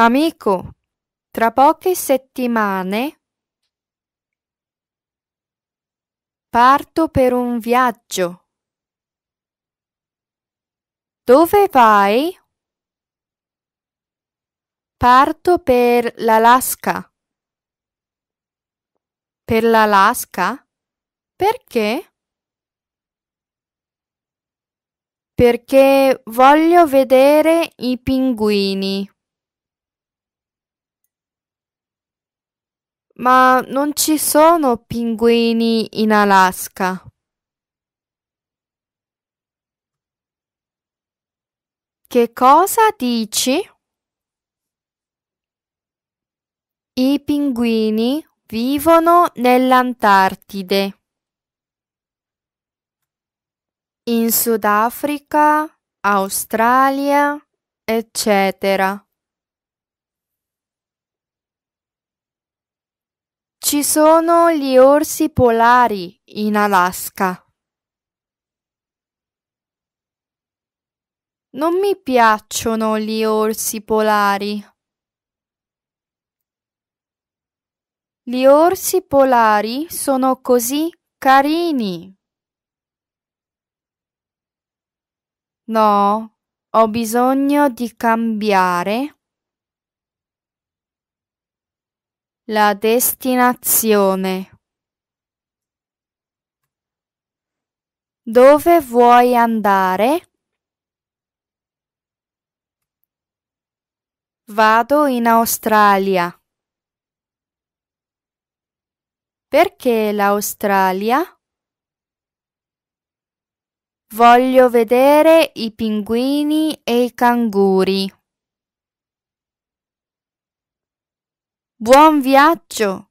Amico, tra poche settimane parto per un viaggio. Dove vai? Parto per l'Alaska. Per l'Alaska? Perché? Perché voglio vedere i pinguini. Ma non ci sono pinguini in Alaska. Che cosa dici? I pinguini vivono nell'Antartide. In Sudafrica, Australia, eccetera. Ci sono gli orsi polari in Alaska. Non mi piacciono gli orsi polari. Gli orsi polari sono così carini. No, ho bisogno di cambiare La destinazione. Dove vuoi andare? Vado in Australia. Perché l'Australia? Voglio vedere i pinguini e i canguri. Buon viaggio!